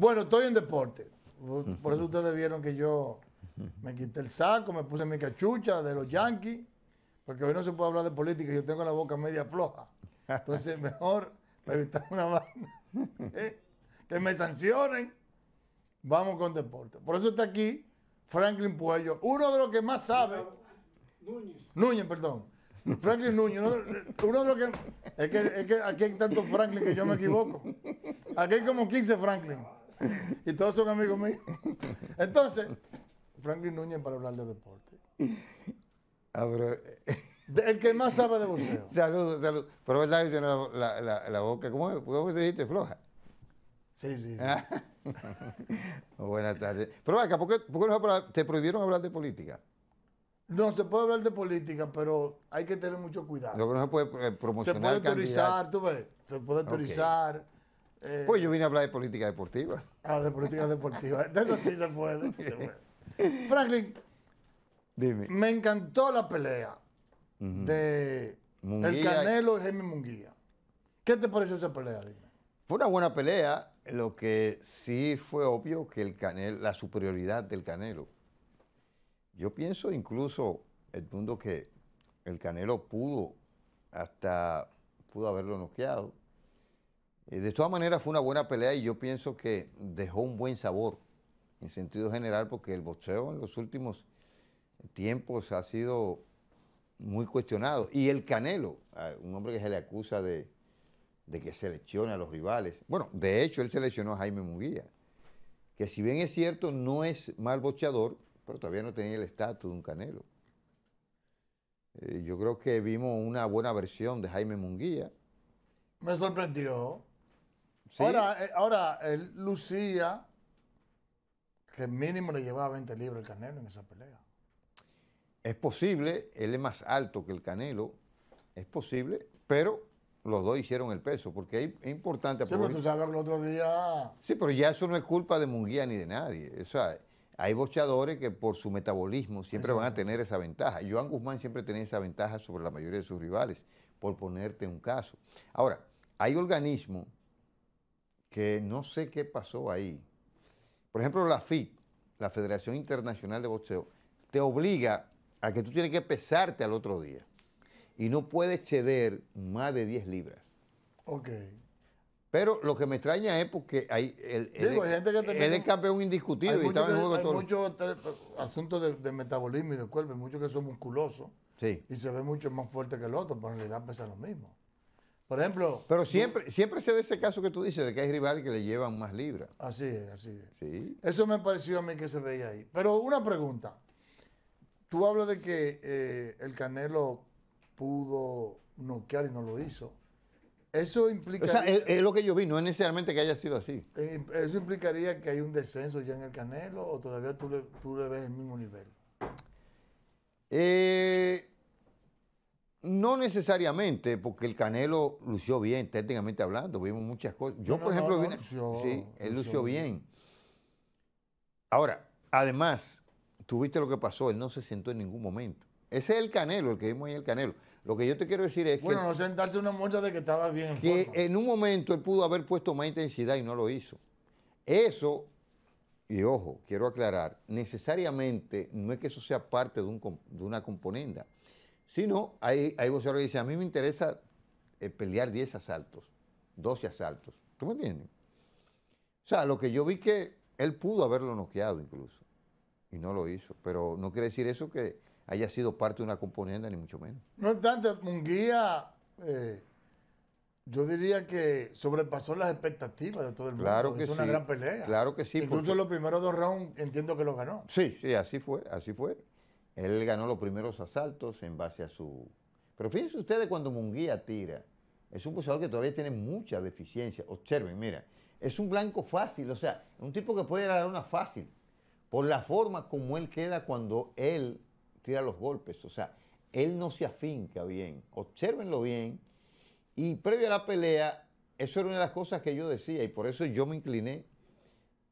Bueno, estoy en deporte. Por eso ustedes vieron que yo me quité el saco, me puse mi cachucha de los Yankees, porque hoy no se puede hablar de política, yo tengo la boca media floja. Entonces, mejor para evitar una banda, ¿eh? que me sancionen, vamos con deporte. Por eso está aquí Franklin Puello, uno de los que más sabe. Núñez. Núñez, perdón. Franklin Núñez, uno de los que. Es que, es que aquí hay tantos Franklin que yo me equivoco. Aquí hay como 15 Franklin. y todos son amigos míos. Entonces, Franklin Núñez para hablar de deporte. El que más sabe de boxeo. Saludos, saludos. Pero verdad la, la, la, boca, ¿cómo, es? ¿Cómo te dijiste? Floja. Sí, sí, sí. Buenas tardes. Pero acá, ¿por qué, por qué no te prohibieron hablar de política? No, se puede hablar de política, pero hay que tener mucho cuidado. Lo que no se puede eh, promocionar. Se puede autorizar, tú ves. Se puede autorizar. Eh, pues yo vine a hablar de política deportiva. Ah, de política deportiva. De eso sí se puede. Franklin. Dime. Me encantó la pelea de El Canelo y Jaime Munguía. ¿Qué te pareció esa pelea? Dime? Fue una buena pelea. Lo que sí fue obvio que el Canelo, la superioridad del Canelo. Yo pienso incluso, el mundo que el Canelo pudo hasta pudo haberlo noqueado eh, de todas maneras fue una buena pelea y yo pienso que dejó un buen sabor en sentido general porque el boxeo en los últimos tiempos ha sido muy cuestionado. Y el Canelo, un hombre que se le acusa de, que selecciona a los rivales. Bueno, de hecho él seleccionó a Jaime Munguía, que si bien es cierto no es mal boxeador, pero todavía no tenía el estatus de un Canelo. Eh, yo creo que vimos una buena versión de Jaime Munguía. Me sorprendió. Ahora, eh, ahora él lucía que mínimo le llevaba 20 libras el Canelo en esa pelea. Es posible, él es más alto que el Canelo, es posible, pero los dos hicieron el peso, porque es importante... Sí, pero tú sabes el otro día... Sí, pero ya eso no es culpa de Munguía ni de nadie. O sea, hay bochadores que por su metabolismo siempre van a tener esa ventaja. Joan Guzmán siempre tenía esa ventaja sobre la mayoría de sus rivales, por ponerte un caso. Ahora, hay organismos que no sé qué pasó ahí. Por ejemplo, la FIT, la Federación Internacional de Boxeo, te obliga a que tú tienes que pesarte al otro día y no puedes ceder más de 10 libras. Ok. Pero lo que me extraña es porque hay, él, es campeón indiscutible. y estaba en muchos asuntos de, metabolismo y de cuerpo, hay muchos que son musculosos. Sí. Y se ve mucho más fuerte que el otro, pero en realidad pesa lo mismo. Por ejemplo. Pero siempre, siempre se ve ese caso que tú dices de que hay rivales que le llevan más libras. Así es, así es. ¿Sí? Eso me pareció a mí que se veía ahí. Pero una pregunta. Tú hablas de que eh, el Canelo pudo noquear y no lo hizo. Eso implica. es, lo que yo vi, no es necesariamente que haya sido así. Eh, ¿Eso implicaría que hay un descenso ya en el Canelo o todavía tú le, tú le ves el mismo nivel? Eh, no necesariamente, porque el Canelo lució bien, técnicamente hablando, vimos muchas cosas. Yo, por ejemplo, vine. sí, él lució, bien. Ahora, además, tuviste lo que pasó, él no se sentó en ningún momento. Ese es el Canelo, el que vimos ahí el Canelo. Lo que yo te quiero decir es que... Bueno, no sentarse una muestra de que estaba bien. Que en un momento él pudo haber puesto más intensidad y no lo hizo. Eso, y ojo, quiero aclarar, necesariamente no es que eso sea parte de, de una componenda. Si no, ahí hay boxeadores que a mí me interesa eh, pelear 10 asaltos, 12 asaltos. ¿Tú me entiendes? O sea, lo que yo vi que él pudo haberlo noqueado incluso, y no lo hizo. Pero no quiere decir eso que haya sido parte de una componenda, ni mucho menos. No obstante, Munguía... Eh yo diría que sobrepasó las expectativas de todo el mundo. Claro que es una gran pelea. Claro que sí. Incluso los primeros dos rounds entiendo que lo ganó. Sí, sí, así fue, así fue. Él ganó los primeros asaltos en base a su... Pero fíjense ustedes cuando Munguía tira. Es un boxeador que todavía tiene mucha deficiencia. Observen, mira, es un blanco fácil, o sea, un tipo que puede dar una fácil por la forma como él queda cuando él tira los golpes. O sea, él no se afinca bien. Obsérvenlo bien. Y previo a la pelea, eso era una de las cosas que yo decía y por eso yo me incliné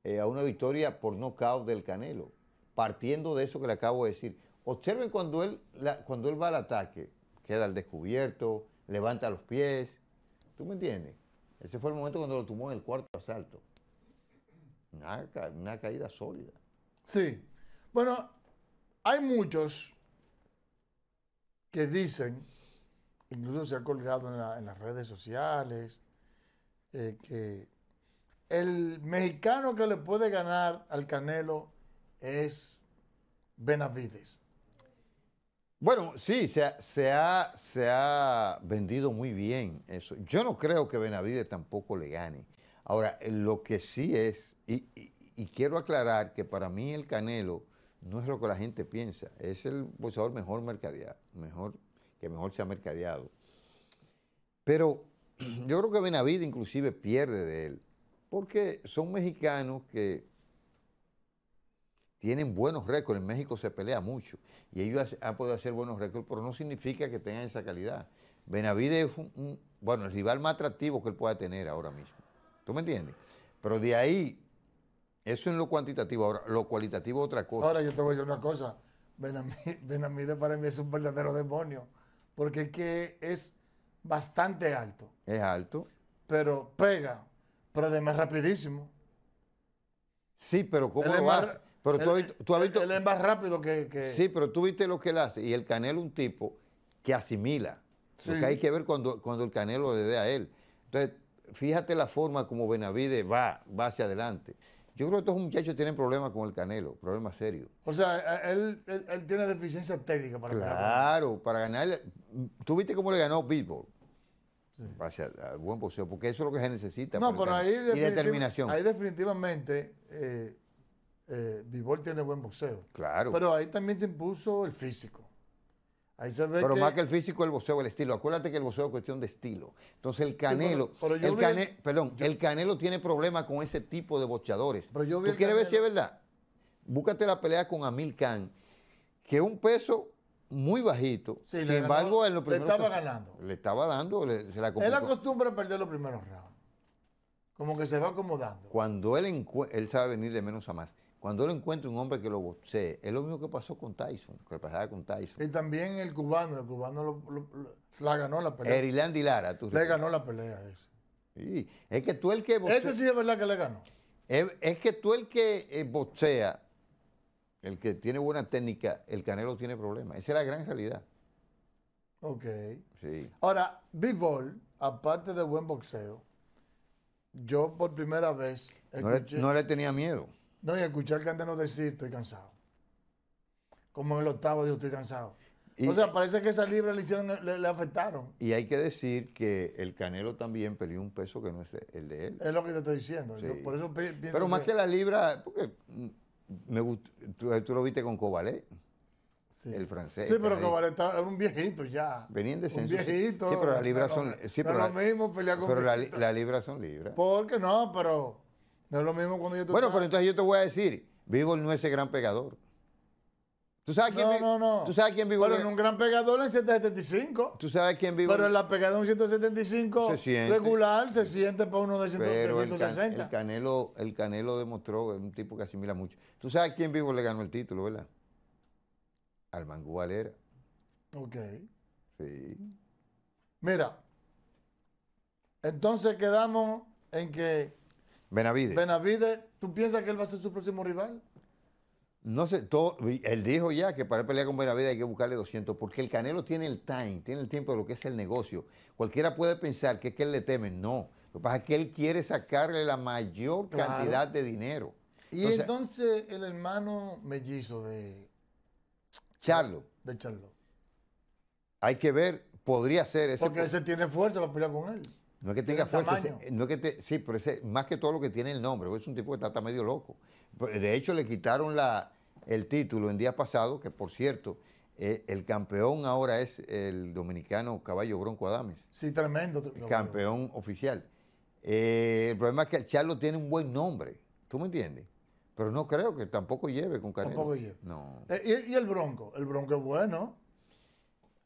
eh, a una victoria por nocaut del Canelo, partiendo de eso que le acabo de decir. Observen cuando él, cuando él va al ataque, queda al descubierto, levanta los pies. ¿Tú me entiendes? Ese fue el momento cuando lo tomó en el cuarto asalto. Una, caída sólida. Sí. Bueno, hay muchos que dicen, incluso se ha colgado en, las redes sociales, eh, que el mexicano que le puede ganar al Canelo es Benavides. Bueno, sí, se ha, vendido muy bien eso. Yo no creo que Benavides tampoco le gane. Ahora, eh, lo que sí es, y, quiero aclarar que para mí el Canelo no es lo que la gente piensa, es el boxeador mejor mercadeado, mejor, que mejor se ha mercadeado. Pero yo creo que Benavides inclusive pierde de él, porque son mexicanos que tienen buenos récords. En México se pelea mucho y ellos han podido hacer buenos récords, pero no significa que tengan esa calidad. Benavides es un, bueno, el rival más atractivo que él pueda tener ahora mismo. ¿Tú me entiendes? Pero de ahí, eso es lo cuantitativo. Ahora, lo cualitativo es otra cosa. Ahora yo te voy a decir una cosa. Benavides, para mí es un verdadero demonio, porque es que es bastante alto. Es alto. Pero pega, pero además rapidísimo. Sí, pero ¿cómo va. Pero él, es más rápido que, Sí, pero tú viste lo que él hace. Y el Canelo, un tipo que asimila. que hay que ver cuando, el Canelo le dé a él. Entonces, fíjate la forma como Benavides va, va hacia adelante. Yo creo que estos muchachos tienen problemas con el Canelo, problemas serios. O sea, él, él, tiene deficiencia técnica para ganar. Claro, para ganar. Tú viste cómo le ganó Pitbull. Sí. Hacia al buen poseo, porque eso es lo que se necesita. No, pero ahí, determinación. ahí definitivamente eh, eh, tiene buen boxeo. Claro. Pero ahí también se impuso el físico. Ahí se ve pero más que el físico, el boxeo, el estilo. Acuérdate que el boxeo es cuestión de estilo. Entonces el Canelo, el perdón, el Canelo tiene problemas con ese tipo de boxeadores. Pero yo ¿Tú quieres ver si es verdad? Búscate la pelea con Amil Khan, que un peso muy bajito. sin embargo, le estaba ganando. Le estaba dando, la Él acostumbra a perder los primeros rounds. Como que se va acomodando. Cuando él, él sabe venir de menos a más cuando lo encuentra un hombre que lo boxee, es lo mismo que pasó con Tyson, que pasaba con Tyson. Y también el cubano, el cubano la ganó la pelea. y Lara, tú Le ganó la pelea ese. Sí. Es que tú el que boxea. Ese sí es verdad que le ganó. Es, que tú el que eh, boxea, el que tiene buena técnica, el Canelo tiene problemas. Esa es la gran realidad. Ok. Sí. Ahora, B-Ball, aparte de buen boxeo, yo por primera vez. no le tenía miedo. No, y escuchar no decir, estoy cansado. Como en el octavo digo, estoy cansado. o sea, parece que esa libra le, hicieron, le, afectaron. Y hay que decir que el Canelo también perdió un peso que no es el de él. Es lo que te estoy diciendo. por eso Pero más que... la libra, porque mm, me tú, lo viste con Cobalet. Sí. El francés. Sí, pero Cobalet era un viejito ya. Venía de descenso. Un viejito. Sí, pero las libras son. Sí, pero, lo mismo pelear con Pero la, las libras son libras. ¿Por qué no? Pero. No es lo mismo cuando yo te Bueno, pero entonces yo te voy a decir, Vivo no es ese gran pegador. ¿Tú sabes quién no, no, no. Pero en un gran pegador en 175. ¿Tú sabes quién Víbor? Pero en la de un 175 regular se siente para uno de, 160. El, Canelo, el Canelo demostró, es un tipo que asimila mucho. ¿Tú sabes quién Vivo le ganó el título, verdad? Al Mangú Valera. Ok. Sí. Mira, entonces quedamos en que Benavides. Benavides, ¿tú piensas que él va a ser su próximo rival? No sé, él dijo ya que para pelear con Benavides hay que buscarle 200, porque el Canelo tiene el time, tiene el tiempo de lo que es el negocio. Cualquiera puede pensar que es que él le teme, no. Lo que pasa es que él quiere sacarle la mayor cantidad de dinero. Y entonces, el hermano mellizo de... Charlo. De Charlo. Hay que ver, podría ser ese... Porque ese tiene fuerza para pelear con él. No es que tenga fuerza, no que te, sí, pero es más que todo lo que tiene el nombre, es un tipo que está, medio loco. Pues, de hecho, le quitaron la, el título en día pasado que por cierto, eh, el campeón ahora es el dominicano Caballo Bronco Adames. Sí, tremendo. campeón oficial. Eh, el problema es que el Charlo tiene un buen nombre, ¿tú me entiendes? Pero no creo que tampoco lleve con cariño. Tampoco lleve. No. Eh, y, y el Bronco, el Bronco es bueno.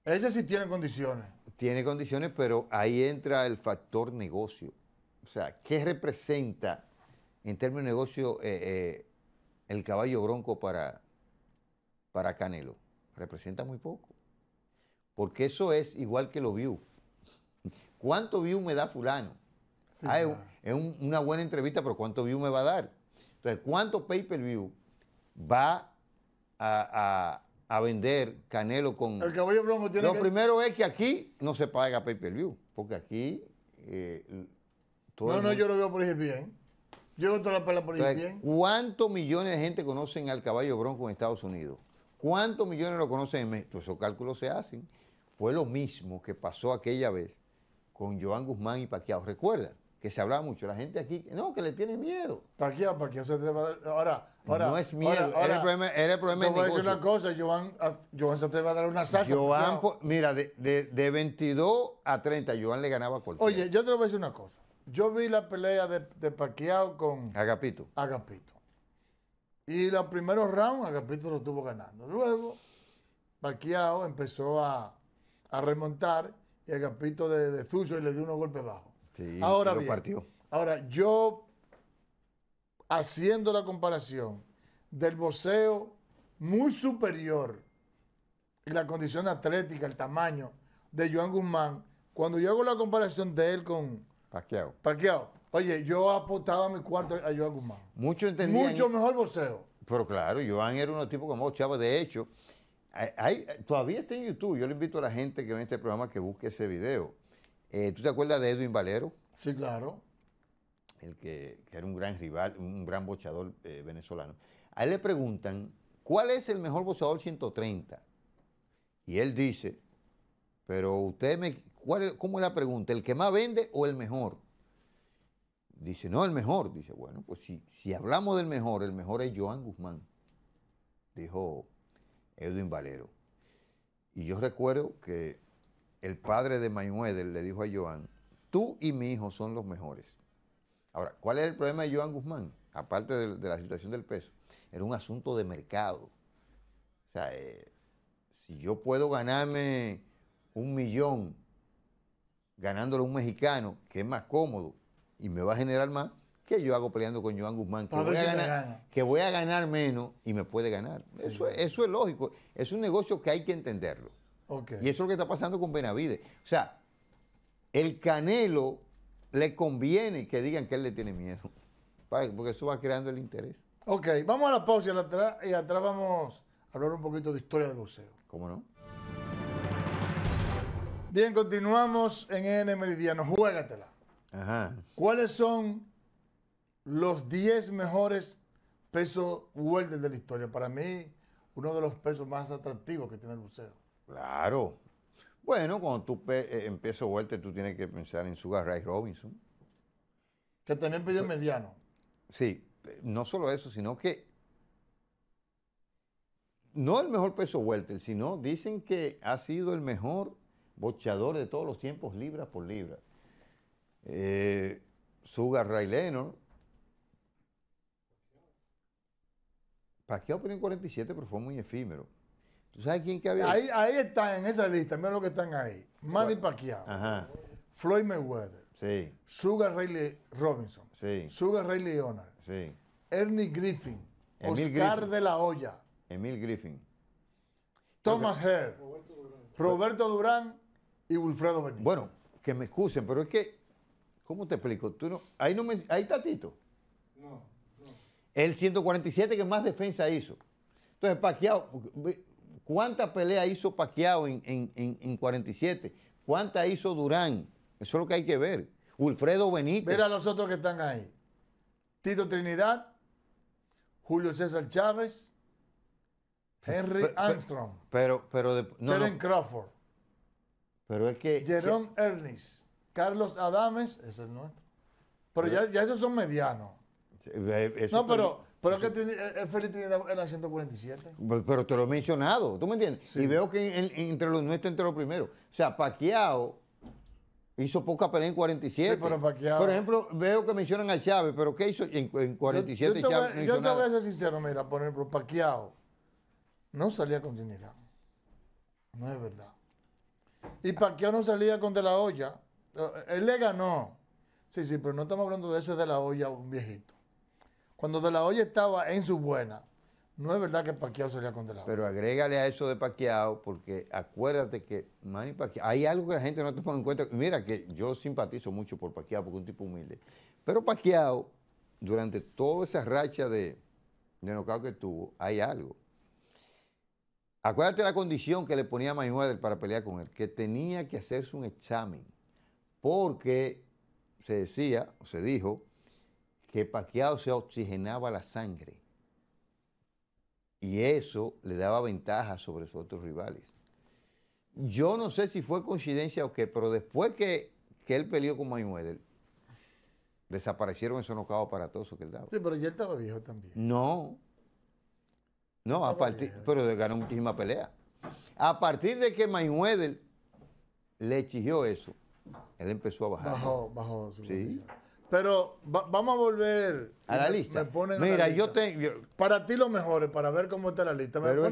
Ese sí tiene condiciones tiene condiciones, pero ahí entra el factor negocio. O sea, ¿qué representa en términos de negocio eh, eh, el caballo bronco para, para Canelo? Representa muy poco. Porque eso es igual que lo view ¿Cuánto view me da fulano? Ah, es, una buena entrevista, pero ¿cuánto view me va a dar? Entonces, ¿cuánto pay-per-view va a a vender Canelo con. El caballo bronco tiene Lo primero es que aquí no se paga pay per view, porque aquí. Eh, no, no, yo lo veo por bien. Yo veo toda la pela por ahí bien. E ¿Cuántos millones de gente conocen al caballo bronco en Estados Unidos? ¿Cuántos millones lo conocen en México? Pues, esos cálculos se hacen. Fue lo mismo que pasó aquella vez con Joan Guzmán y Paquiao. ¿Recuerdan? que se hablaba mucho. La gente aquí, no, que le tiene miedo. Paquiao, Paquiao ¿Para qué se atreva? Ahora, ahora. No es miedo, ahora, era, el problema, era el problema. Te voy a decir una cosa, Joan, se atreve a dar una salsa. Joan, pues, mira, de, de, 22 a 30, Joan le ganaba a cualquiera. Oye, yo te voy a decir una cosa. Yo vi la pelea de, de Paquiao con... Agapito. Agapito. Y los primeros rounds, Agapito lo estuvo ganando. Luego, Paquiao empezó a, a remontar y Agapito de, de le dio unos golpes bajos ahora bien, Ahora, yo haciendo la comparación del boxeo muy superior y la condición atlética, el tamaño de Joan Guzmán, cuando yo hago la comparación de él con Paquiao. Paquiao. Oye, yo apostaba mi cuarto a Joan Guzmán. Mucho Mucho mejor boxeo. Pero claro, Joan era uno tipo como Chavo. De hecho, hay, todavía está en YouTube. Yo le invito a la gente que ve este programa que busque ese video. Eh, ¿Tú te acuerdas de Edwin Valero? Sí, claro. El que, era un gran rival, un gran bochador eh, venezolano. A él le preguntan, ¿cuál es el mejor bochador 130? Y él dice, pero usted me, ¿cómo es la pregunta? ¿El que más vende o el mejor? Dice, no, el mejor. Dice, bueno, pues si, si hablamos del mejor, el mejor es Joan Guzmán, dijo Edwin Valero. Y yo recuerdo que el padre de Mayweather le dijo a Joan, tú y mi hijo son los mejores. Ahora, ¿cuál es el problema de Joan Guzmán? Aparte de, la situación del peso, era un asunto de mercado. O sea, eh, si yo puedo ganarme un millón ganándolo a un mexicano, que es más cómodo y me va a generar más, ¿qué yo hago peleando con Joan Guzmán, que, voy a, ganar, menos y me puede ganar. eso es lógico, es un negocio que hay que entenderlo. Y eso es lo que está pasando con Benavides. O sea, el Canelo le conviene que digan que él le tiene miedo, porque eso va creando el interés. Ok, vamos a la pausa y atrás, y atrás vamos a hablar un poquito de historia del boxeo. ¿Cómo no? Bien, continuamos en N Meridiano. Juégatela. Ajá. ¿Cuáles son los 10 mejores pesos welter de la historia? Para mí, uno de los pesos más atractivos que tiene el boxeo. Claro. Bueno, cuando tú en eh, empiezas vuelta, tú tienes que pensar en Sugar Ray Robinson. Que también pidió mediano. Sí, no solo eso, sino que no el mejor peso welter, sino dicen que ha sido el mejor bocheador de todos los tiempos, libra por libra. Eh, Sugar Ray Leonard. ¿Para qué en 47, pero fue muy efímero. ¿Tú sabes quién que había? Ahí, ahí están, en esa lista, mira lo que están ahí. Manny Pacquiao. Ajá. Floyd Mayweather. Sí. Sugar Ray Robinson. Sí. Sugar Ray Leonard. Sí. Ernie Griffin. Oscar de la Hoya. Emil Griffin. Thomas Hear Roberto Durán. y Wilfredo Benítez. Bueno, que me excusen, pero es que, ¿cómo te explico? Tú no, ahí, no me, ahí está Tito. No, no. El 147 que más defensa hizo. Entonces, Paquiao, ¿Cuántas peleas hizo Paquiao en, 47? ¿Cuántas hizo Durán? Eso es lo que hay que ver. Wilfredo Benítez. Mira a los otros que están ahí. Tito Trinidad, Julio César Chávez, Henry Armstrong. Pero, pero, Crawford. Pero es que. Jerome Ernest. Carlos Adames, ese es nuestro. Pero, ya, ya, esos son medianos. no, pero pero es que eh, eh, Félix el la 147. Pero, te lo he mencionado, ¿tú me entiendes? Y veo que entre los nuestros, entre los primeros. O sea, Paquiao hizo poca pelea en 47. Sí, pero Paquiao. Por ejemplo, veo que mencionan a Chávez, pero ¿qué hizo en, 47 yo, Chávez? yo te voy a ser sincero, mira, por ejemplo, Paquiao no salía con dignidad. No es verdad. Y Paquiao no salía con De La olla. Eh, él le ganó. Sí, sí, pero no estamos hablando de ese De La olla, un viejito. Cuando De La Hoya estaba en su buena, no es verdad que Paquiao salía con De La Hoya. Pero agrégale a eso de Paquiao, porque acuérdate que Manny Paquiao, hay algo que la gente no toma en cuenta. Mira que yo simpatizo mucho por Paquiao, porque es un tipo humilde. Pero Paquiao, durante toda esa racha de, de que tuvo, hay algo. Acuérdate la condición que le ponía Manuel para pelear con él, que tenía que hacerse un examen, porque se decía, o se dijo, que paqueado se oxigenaba la sangre. Y eso le daba ventaja sobre sus otros rivales. Yo no sé si fue coincidencia o qué, pero después que, él peleó con Mayweather, desaparecieron esos todos aparatosos que él daba. Sí, pero ya él estaba viejo también. No. No, a partir, pero ganó muchísima pelea. A partir de que Mayweather le exigió eso, él empezó a bajar. Bajó, bajó su ¿Sí? Pero vamos a volver a la lista. Mira, yo tengo. Para ti lo mejor, para ver cómo está la lista. Me pero que,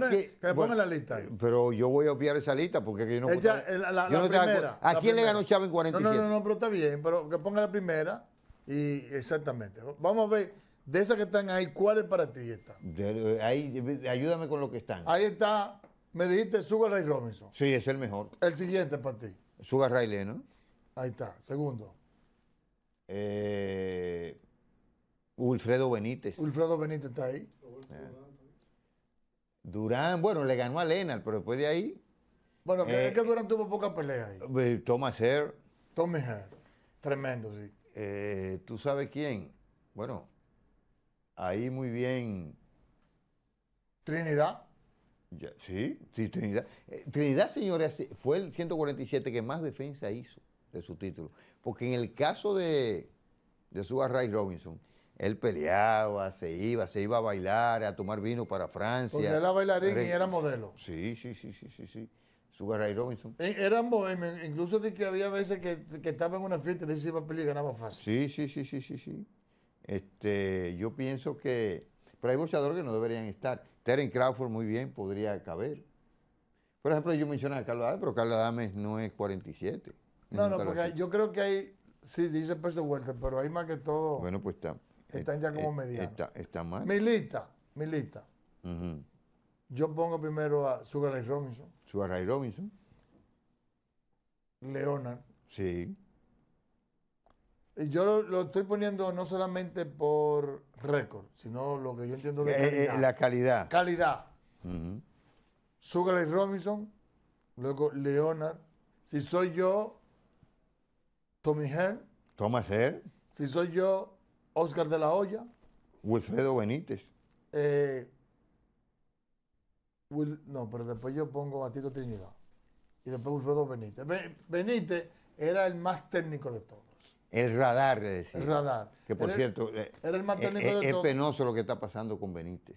me la lista. Pero yo voy a obviar esa lista porque yo no. Ella, la, primera, ¿A quién le ganó Chávez en 47? No, no, no, no, pero está bien. Pero que ponga la primera y exactamente. Vamos a ver, de esas que están ahí, ¿cuáles para ti están? ahí, ayúdame con lo que están. Ahí está, me dijiste Sugar Ray Robinson. Sí, es el mejor. El siguiente para ti. Sugar Ray Leno. Ahí está, segundo. Eh, Wilfredo Benítez. ¿Ulfredo Benítez está ahí. Eh, Durán, bueno, le ganó a Lennart, pero después de ahí. Bueno, que eh, es que Durán tuvo poca pelea ahí. Eh, Thomas Herr. Thomas Herr. Tremendo, sí. ¿Tú sabes quién? Bueno, ahí muy bien. Trinidad. sí, sí, Trinidad. Trinidad, señores, fue el 147 que más defensa hizo de su título. Porque en el caso de, de Ray Robinson, él peleaba, se iba, se iba a bailar, a tomar vino para Francia. Porque era bailarín y era modelo. Sí, sí, sí, sí, sí, sí. Sugar Ray Robinson. Eh, Eran eh, incluso de que había veces que, estaba en una fiesta y se iba a pelear y ganaba fácil. Sí, sí, sí, sí, sí, sí. Este, yo pienso que. Pero hay boxeadores que no deberían estar. Terence Crawford muy bien podría caber. Por ejemplo, yo mencionaba a Carlos Adames, pero Carlos Adames no es 47. No, no, porque yo creo que hay, sí, dice peso vuelta, pero hay más que todo. Bueno, pues está. Están ya eh, como eh, medias Está, mal. Mi lista, mi lista. Yo pongo primero a Sugar Ray Robinson. Sugar Ray Robinson. Leonard. Sí. Y yo lo, estoy poniendo no solamente por récord, sino lo que yo entiendo de eh, la calidad. Calidad. Sugar Ray Robinson, luego Leonard. Si soy yo, Tommy Hearn. Thomas Hearn. Si soy yo, Oscar de la Hoya. Wilfredo Benítez. Eh, no, pero después yo pongo a Tito Trinidad. Y después Wilfredo Benítez. Benítez era el más técnico de todos. El radar, le decía. El radar. Que por cierto, eh, era el más eh, técnico es, todos. es penoso lo que está pasando con Benítez.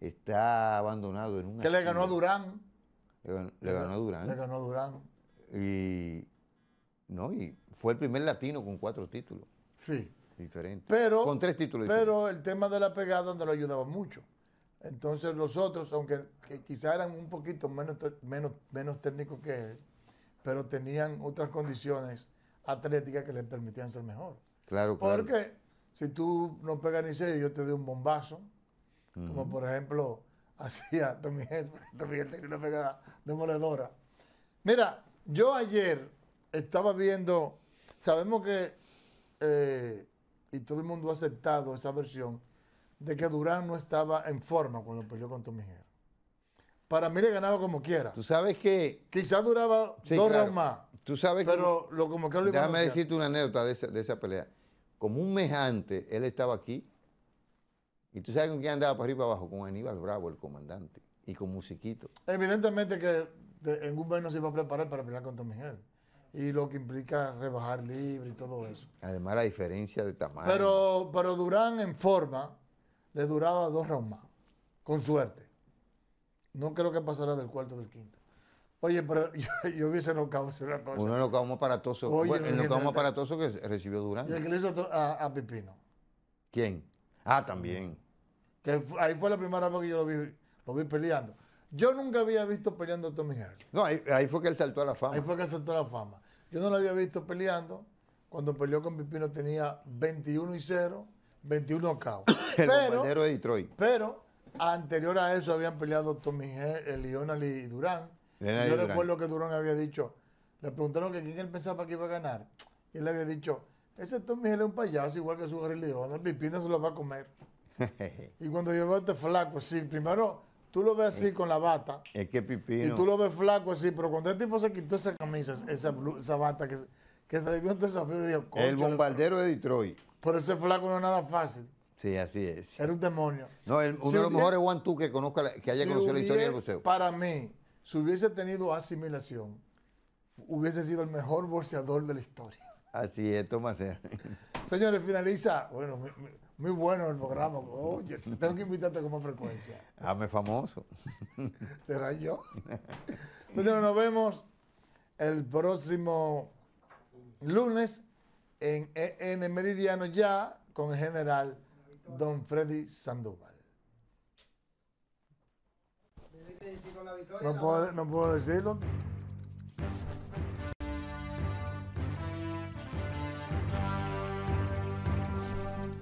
Está abandonado en un. Que le ganó a Durán. le ganó a Durán. Le ganó a Durán. Y no, y fue el primer latino con cuatro títulos. Sí. Diferente. Pero, con tres títulos Pero el tema de la pegada donde lo ayudaba mucho. Entonces los otros, aunque quizá eran un poquito menos, menos, menos técnicos que él, pero tenían otras condiciones atléticas que les permitían ser mejor. Claro, claro. Porque si tú no pegas ni sello, yo te doy un bombazo, como por ejemplo hacía Don Miguel, Don Miguel tenía una pegada demoledora. Mira, yo ayer estaba viendo, sabemos que, eh, y todo el mundo ha aceptado esa versión, de que Durán no estaba en forma cuando peleó con Tommy Para mí le ganaba como quiera. Tú sabes que... Quizás duraba dos rounds más. Tú sabes pero que... lo como que Déjame decirte una anécdota de esa, pelea. Como un mes antes, él estaba aquí. Y tú sabes con quién andaba para arriba y para abajo, con Aníbal Bravo, el comandante, y con Musiquito. Evidentemente que en un mes no se iba a preparar para pelear con Tommy y lo que implica rebajar libre y todo eso. Además la diferencia de tamaño. Pero, pero Durán en forma le duraba dos rounds más, con suerte. No creo que pasara del cuarto o del quinto. Oye, pero yo, hubiese no Uno más Oye, bueno, el para más aparatoso que recibió Durán. Y el que le hizo a, a Pipino. ¿Quién? Ah, también. Que ahí fue la primera vez que yo lo vi, lo vi peleando. Yo nunca había visto peleando a Tommy Hearns. No, ahí, fue que él saltó a la fama. Ahí fue que él saltó a la fama. Yo no lo había visto peleando. Cuando peleó con Pipino tenía 21 y 0, 21 caos. el de Detroit. Pero anterior a eso habían peleado Tommy Hearns, eh, Lionel y Durán. Y yo recuerdo que Durán había dicho, le preguntaron que quién él pensaba que iba a ganar. Y él había dicho, ese Tommy Hearns es un payaso igual que su Lionel. el Pipino se lo va a comer. y cuando yo veo este flaco, sí, primero tú lo ves así eh, con la bata. Es que Y tú lo ves flaco así, pero cuando ese tipo se quitó esa camisa, esa, esa bata, que, que se le vio desafío dijo, El bombardero de Detroit. Pero ese flaco no es nada fácil. Sí, así es. Era un demonio. No, uno de los mejores one two que conozca, que haya conocido la historia del boxeo. Para mí, si hubiese tenido asimilación, hubiese sido el mejor boxeador de la historia. Así es, Tomás. Señores, finaliza. Bueno, me... Muy bueno el programa. Oye, tengo que invitarte con más frecuencia. Hazme famoso. Te rayó. Entonces nos vemos el próximo lunes en EN Meridiano ya con el general Don Freddy Sandoval. No puedo, no puedo decirlo.